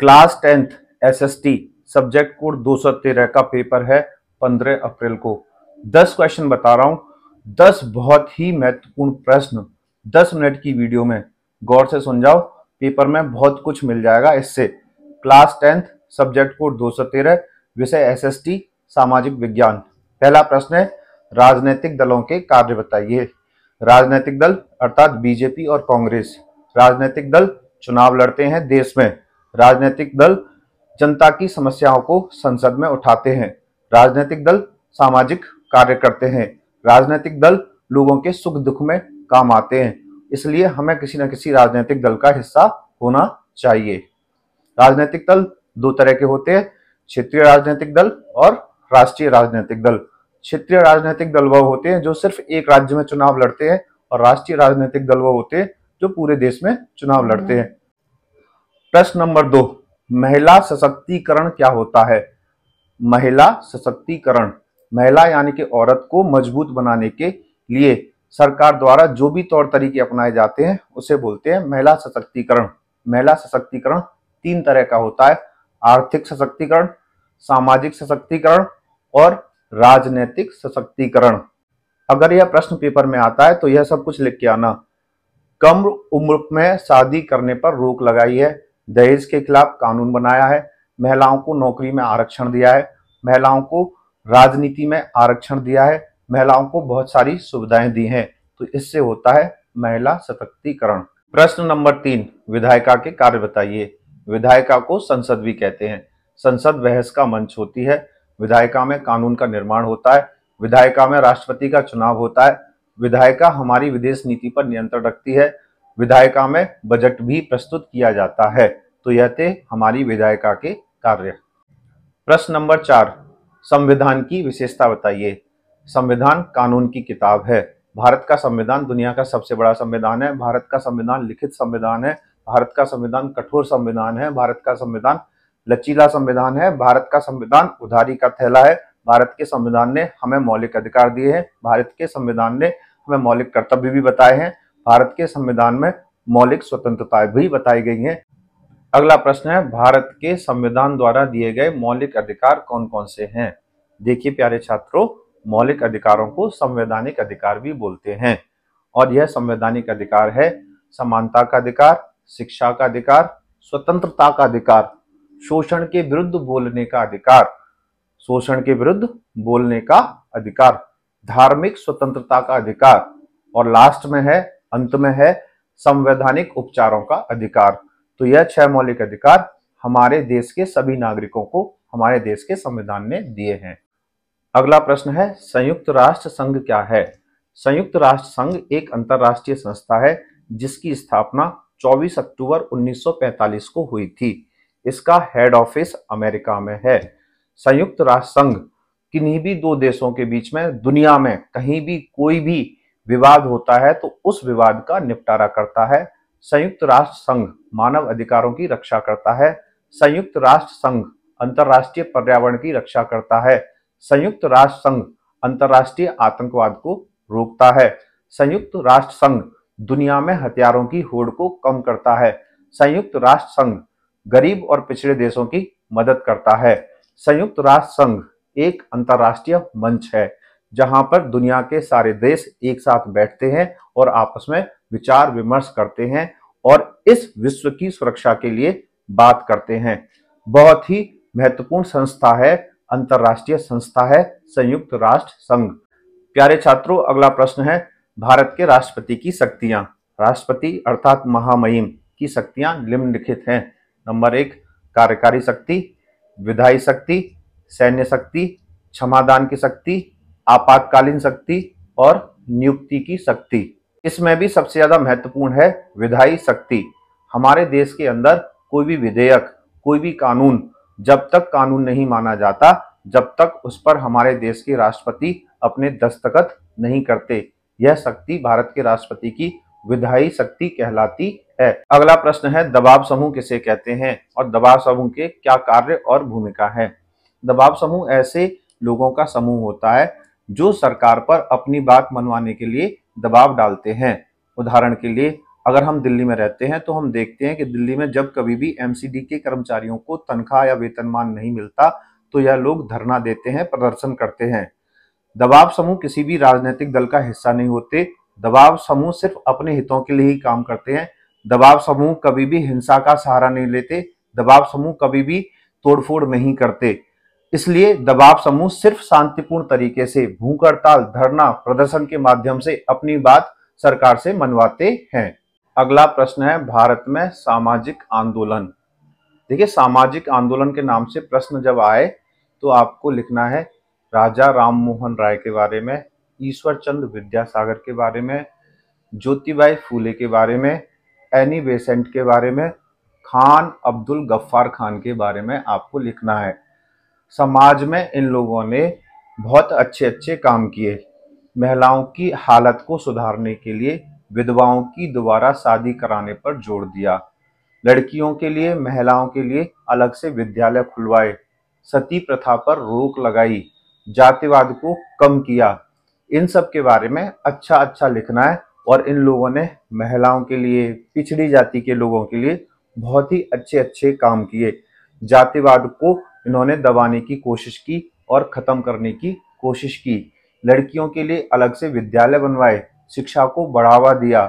class tenth SST subject code दो सौ तेरह का पेपर है पंद्रह अप्रैल को दस क्वेश्चन बता रहा हूं दस बहुत ही महत्वपूर्ण प्रश्न दस मिनट की वीडियो में गौर से सुन जाओ पेपर में बहुत कुछ मिल जाएगा इससे क्लास टेंथ सब्जेक्ट कोड दो सौ तेरह विषय एसएसटी सामाजिक विज्ञान पहला प्रश्न है राजनीतिक दलों के कार्य बताइए राजनीतिक दल अर्थात बीजेपी और कांग्रेस राजनीतिक दल चुनाव लड़ते हैं देश में राजनीतिक दल जनता की समस्याओं को संसद में उठाते हैं राजनीतिक दल सामाजिक कार्य करते हैं राजनीतिक दल लोगों के सुख दुख में काम आते हैं इसलिए हमें किसी न किसी राजनीतिक दल का हिस्सा होना चाहिए राजनीतिक दल दो तरह के होते हैं क्षेत्रीय राजनीतिक दल और राष्ट्रीय राजनीतिक दल क्षेत्रीय राजनीतिक दल वह होते हैं जो सिर्फ एक राज्य में चुनाव लड़ते हैं और राष्ट्रीय राजनीतिक दल वह होते हैं जो पूरे देश में चुनाव लड़ते हैं प्रश्न नंबर दो महिला सशक्तिकरण क्या होता है महिला सशक्तिकरण महिला यानी कि औरत को मजबूत बनाने के लिए सरकार द्वारा जो भी तौर तरीके अपनाए जाते हैं उसे बोलते हैं महिला सशक्तिकरण महिला सशक्तिकरण तीन तरह का होता है आर्थिक सशक्तिकरण सामाजिक सशक्तिकरण और राजनैतिक सशक्तिकरण अगर यह प्रश्न पेपर में आता है तो यह सब कुछ लिख के आना कम उम्र में शादी करने पर रोक लगाई है दहेज के खिलाफ कानून बनाया है महिलाओं को नौकरी में आरक्षण दिया है महिलाओं को राजनीति में आरक्षण दिया है महिलाओं को बहुत सारी सुविधाएं दी हैं तो इससे होता है महिला सशक्तिकरण प्रश्न नंबर तीन विधायिका के कार्य बताइए विधायिका को संसद भी कहते हैं संसद बहस का मंच होती है विधायिका में कानून का निर्माण होता है विधायिका में राष्ट्रपति का चुनाव होता है विधायिका हमारी विदेश नीति पर नियंत्रण रखती है विधायिका में बजट भी प्रस्तुत किया जाता है तो यह थे हमारी विधायिका के कार्य प्रश्न नंबर चार संविधान की विशेषता बताइए संविधान कानून की किताब है भारत का संविधान दुनिया का सबसे बड़ा संविधान है भारत का संविधान लिखित संविधान है भारत का संविधान कठोर संविधान है भारत का संविधान लचीला संविधान है भारत का संविधान उधारी का थैला है भारत के संविधान ने हमें मौलिक अधिकार दिए हैं भारत के संविधान ने हमें मौलिक कर्तव्य भी बताए हैं भारत के संविधान में मौलिक स्वतंत्रताएं भी बताई गई हैं अगला प्रश्न है भारत के संविधान द्वारा दिए गए मौलिक अधिकार कौन कौन से हैं देखिए प्यारे छात्रों मौलिक अधिकारों को संवैधानिक अधिकार भी बोलते हैं और यह संवैधानिक अधिकार है समानता का अधिकार शिक्षा का अधिकार स्वतंत्रता का अधिकार शोषण के विरुद्ध बोलने का अधिकार शोषण के विरुद्ध बोलने का अधिकार धार्मिक स्वतंत्रता का अधिकार और लास्ट में है अंत में है संवैधानिक उपचारों का अधिकार तो यह छह मौलिक अधिकार हमारे देश के सभी नागरिकों को हमारे देश के संविधान ने दिए हैं अगला प्रश्न है संयुक्त राष्ट्र संघ क्या है संयुक्त राष्ट्र संघ एक अंतरराष्ट्रीय संस्था है जिसकी स्थापना 24 अक्टूबर 1945 को हुई थी इसका हेड ऑफिस अमेरिका में है संयुक्त राष्ट्र संघ किन्हीं भी दो देशों के बीच में दुनिया में कहीं भी कोई भी विवाद होता है तो उस विवाद का निपटारा करता है संयुक्त राष्ट्र संघ मानव अधिकारों की रक्षा करता है संयुक्त राष्ट्र संघ अंतर्राष्ट्रीय पर्यावरण की रक्षा करता है संयुक्त राष्ट्र संघ अंतर्राष्ट्रीय आतंकवाद को रोकता है संयुक्त राष्ट्र संघ दुनिया में हथियारों की होड़ को कम करता है संयुक्त राष्ट्र संघ गरीब और पिछड़े देशों की मदद करता है संयुक्त राष्ट्र संघ एक अंतर्राष्ट्रीय मंच है जहां पर दुनिया के सारे देश एक साथ बैठते हैं और आपस में विचार विमर्श करते हैं और इस विश्व की सुरक्षा के लिए बात करते हैं बहुत ही महत्वपूर्ण संस्था है अंतर्राष्ट्रीय संस्था है संयुक्त राष्ट्र संघ प्यारे छात्रों अगला प्रश्न है भारत के राष्ट्रपति की शक्तियां राष्ट्रपति अर्थात महामहिम की शक्तियां निम्नलिखित हैं नंबर एक कार्यकारी शक्ति विधायी शक्ति सैन्य शक्ति क्षमादान की शक्ति आपातकालीन शक्ति और नियुक्ति की शक्ति इसमें भी सबसे ज्यादा महत्वपूर्ण है विधायी शक्ति हमारे देश के अंदर कोई भी विधेयक कोई भी कानून जब तक कानून नहीं माना जाता जब तक उस पर हमारे देश के राष्ट्रपति अपने दस्तखत नहीं करते यह शक्ति भारत के राष्ट्रपति की विधायी शक्ति कहलाती है अगला प्रश्न है दबाव समूह किसे कहते हैं और दबाव समूह के क्या कार्य और भूमिका है दबाव समूह ऐसे लोगों का समूह होता है जो सरकार पर अपनी बात मनवाने के लिए दबाव डालते हैं उदाहरण के लिए अगर हम दिल्ली में रहते हैं तो हम देखते हैं कि दिल्ली में जब कभी भी एमसीडी के कर्मचारियों को तनख्वाह या वेतनमान नहीं मिलता तो यह लोग धरना देते हैं प्रदर्शन करते हैं दबाव समूह किसी भी राजनीतिक दल का हिस्सा नहीं होते दबाव समूह सिर्फ अपने हितों के लिए ही काम करते हैं दबाव समूह कभी भी हिंसा का सहारा नहीं लेते दबाव समूह कभी भी तोड़फोड़ नहीं करते इसलिए दबाव समूह सिर्फ शांतिपूर्ण तरीके से भूख हड़ताल धरना प्रदर्शन के माध्यम से अपनी बात सरकार से मनवाते हैं अगला प्रश्न है भारत में सामाजिक आंदोलन देखिए सामाजिक आंदोलन के नाम से प्रश्न जब आए तो आपको लिखना है राजा राम मोहन राय के बारे में ईश्वर चंद्र विद्यासागर के बारे में ज्योतिबाई फूले के बारे में एनी बेसेंट के बारे में खान अब्दुल गफ्फार खान के बारे में आपको लिखना है समाज में इन लोगों ने बहुत अच्छे अच्छे काम किए महिलाओं की हालत को सुधारने के लिए विधवाओं की दोबारा शादी कराने पर जोर दिया लड़कियों के लिए महिलाओं के लिए अलग से विद्यालय खुलवाए सती प्रथा पर रोक लगाई जातिवाद को कम किया इन सब के बारे में अच्छा अच्छा लिखना है और इन लोगों ने महिलाओं के लिए पिछड़ी जाति के लोगों के लिए बहुत ही अच्छे अच्छे काम किए जातिवाद को इन्होंने दबाने की कोशिश की और ख़त्म करने की कोशिश की लड़कियों के लिए अलग से विद्यालय बनवाए शिक्षा को बढ़ावा दिया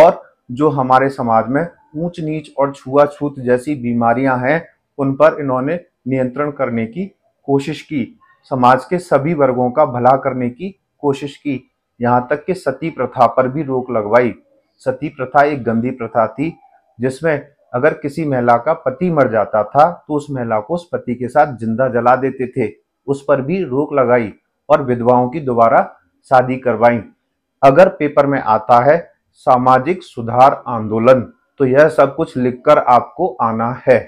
और जो हमारे समाज में ऊंच नीच और छुआछूत जैसी बीमारियां हैं उन पर इन्होंने नियंत्रण करने की कोशिश की समाज के सभी वर्गों का भला करने की कोशिश की यहाँ तक कि सती प्रथा पर भी रोक लगवाई सती प्रथा एक गंदी प्रथा थी जिसमें अगर किसी महिला का पति मर जाता था तो उस महिला को उस पति के साथ जिंदा जला देते थे उस पर भी रोक लगाई और विधवाओं की दोबारा शादी करवाई अगर पेपर में आता है सामाजिक सुधार आंदोलन तो यह सब कुछ लिखकर आपको आना है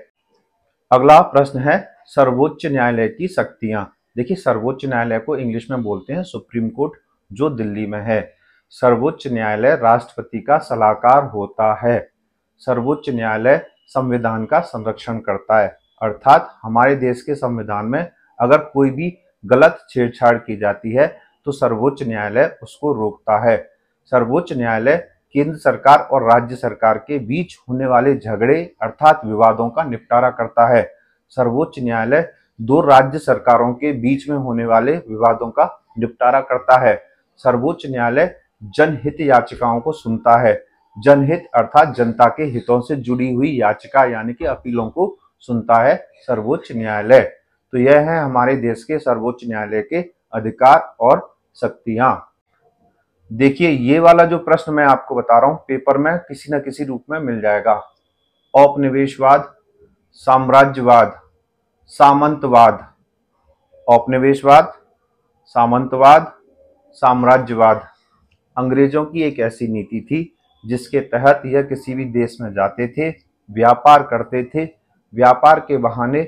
अगला प्रश्न है सर्वोच्च न्यायालय की शक्तियां देखिए सर्वोच्च न्यायालय को इंग्लिश में बोलते हैं सुप्रीम कोर्ट जो दिल्ली में है सर्वोच्च न्यायालय राष्ट्रपति का सलाहकार होता है सर्वोच्च न्यायालय संविधान का संरक्षण करता है अर्थात हमारे देश के संविधान में अगर कोई भी गलत छेड़छाड़ की जाती है तो सर्वोच्च न्यायालय उसको रोकता है सर्वोच्च न्यायालय केंद्र सरकार और राज्य सरकार के बीच होने वाले झगड़े अर्थात विवादों का निपटारा करता है सर्वोच्च न्यायालय दो राज्य सरकारों के बीच में होने वाले विवादों का निपटारा करता है सर्वोच्च न्यायालय जनहित याचिकाओं को सुनता है जनहित अर्थात जनता के हितों से जुड़ी हुई याचिका यानी कि अपीलों को सुनता है सर्वोच्च न्यायालय तो यह है हमारे देश के सर्वोच्च न्यायालय के अधिकार और शक्तियां देखिए ये वाला जो प्रश्न मैं आपको बता रहा हूं पेपर में किसी न किसी रूप में मिल जाएगा औपनिवेशवाद साम्राज्यवाद सामंतवाद औपनिवेशवाद सामंतवाद साम्राज्यवाद अंग्रेजों की एक ऐसी नीति थी जिसके तहत यह किसी भी देश में जाते थे व्यापार करते थे व्यापार के बहाने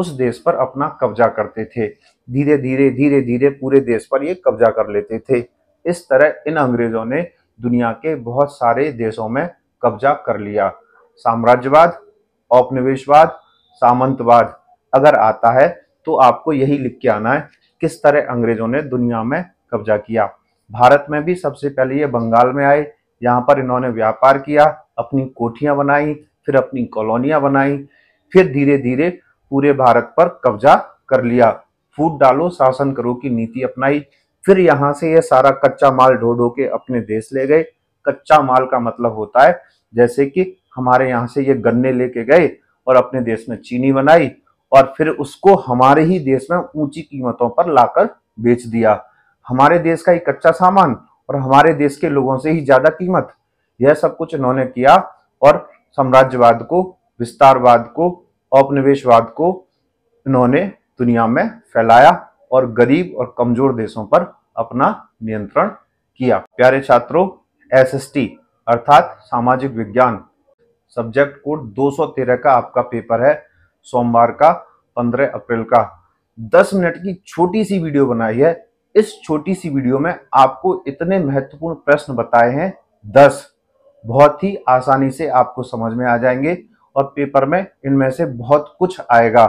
उस देश पर अपना कब्जा करते थे धीरे धीरे धीरे धीरे पूरे देश पर ये कब्जा कर लेते थे इस तरह इन अंग्रेजों ने दुनिया के बहुत सारे देशों में कब्जा कर लिया साम्राज्यवाद औपनिवेशवाद सामंतवाद अगर आता है तो आपको यही लिख के आना है किस तरह अंग्रेजों ने दुनिया में कब्जा किया भारत में भी सबसे पहले ये बंगाल में आए यहाँ पर इन्होंने व्यापार किया अपनी कोठियां बनाई फिर अपनी कॉलोनियां बनाई फिर धीरे धीरे पूरे भारत पर कब्जा कर लिया फूट डालो शासन करो की नीति अपनाई फिर यहाँ से ये सारा कच्चा माल ढो ढो के अपने देश ले गए कच्चा माल का मतलब होता है जैसे कि हमारे यहाँ से ये गन्ने लेके गए और अपने देश में चीनी बनाई और फिर उसको हमारे ही देश में ऊंची कीमतों पर लाकर बेच दिया हमारे देश का ये कच्चा सामान और हमारे देश के लोगों से ही ज्यादा कीमत यह सब कुछ इन्होंने किया और साम्राज्यवाद को विस्तारवाद को औपनिवेशवाद को इन्होंने दुनिया में फैलाया और गरीब और कमजोर देशों पर अपना नियंत्रण किया प्यारे छात्रों एसएसटी अर्थात सामाजिक विज्ञान सब्जेक्ट कोड 213 का आपका पेपर है सोमवार का 15 अप्रैल का 10 मिनट की छोटी सी वीडियो बनाई है इस छोटी सी वीडियो में आपको इतने महत्वपूर्ण प्रश्न बताए हैं दस बहुत ही आसानी से आपको समझ में आ जाएंगे और पेपर में इनमें से बहुत कुछ आएगा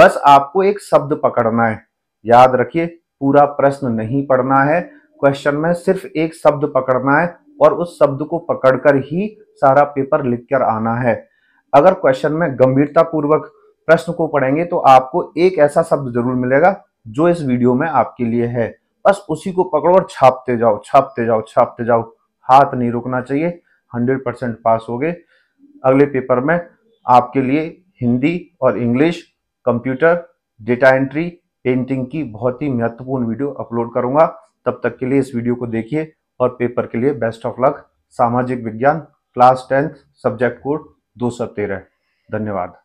बस आपको एक शब्द पकड़ना है याद रखिए पूरा प्रश्न नहीं पढ़ना है क्वेश्चन में सिर्फ एक शब्द पकड़ना है और उस शब्द को पकड़कर ही सारा पेपर लिख कर आना है अगर क्वेश्चन में गंभीरता पूर्वक प्रश्न को पढ़ेंगे तो आपको एक ऐसा शब्द जरूर मिलेगा जो इस वीडियो में आपके लिए है बस उसी को पकड़ो और छापते जाओ छापते जाओ छापते जाओ हाथ नहीं रुकना चाहिए 100 परसेंट पास हो गए अगले पेपर में आपके लिए हिंदी और English computer data entry painting की बहुत ही महत्वपूर्ण वीडियो अपलोड करूंगा तब तक के लिए इस वीडियो को देखिए और पेपर के लिए बेस्ट ऑफ लक सामाजिक विज्ञान क्लास टेंथ सब्जेक्ट कोड दो सौ तेरह धन्यवाद